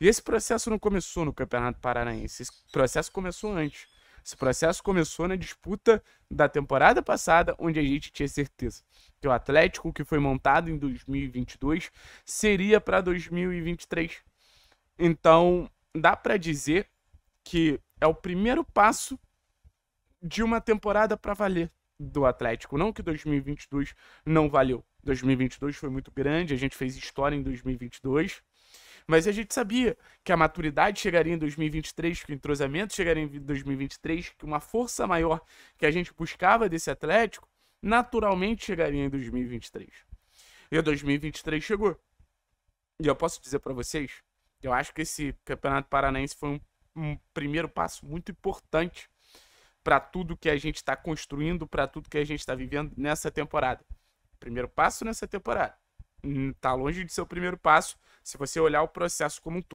E esse processo não começou no Campeonato Paranaense, esse processo começou antes. Esse processo começou na disputa da temporada passada, onde a gente tinha certeza que o Atlético que foi montado em 2022 seria para 2023. Então, dá para dizer que é o primeiro passo de uma temporada para valer do Atlético. Não que 2022 não valeu. 2022 foi muito grande, a gente fez história em 2022. Mas a gente sabia que a maturidade chegaria em 2023, que o entrosamento chegaria em 2023, que uma força maior que a gente buscava desse Atlético naturalmente chegaria em 2023. E 2023 chegou. E eu posso dizer para vocês, eu acho que esse Campeonato Paranaense foi um, um primeiro passo muito importante para tudo que a gente está construindo, para tudo que a gente está vivendo nessa temporada. Primeiro passo nessa temporada está hum, longe de ser o primeiro passo se você olhar o processo como um todo.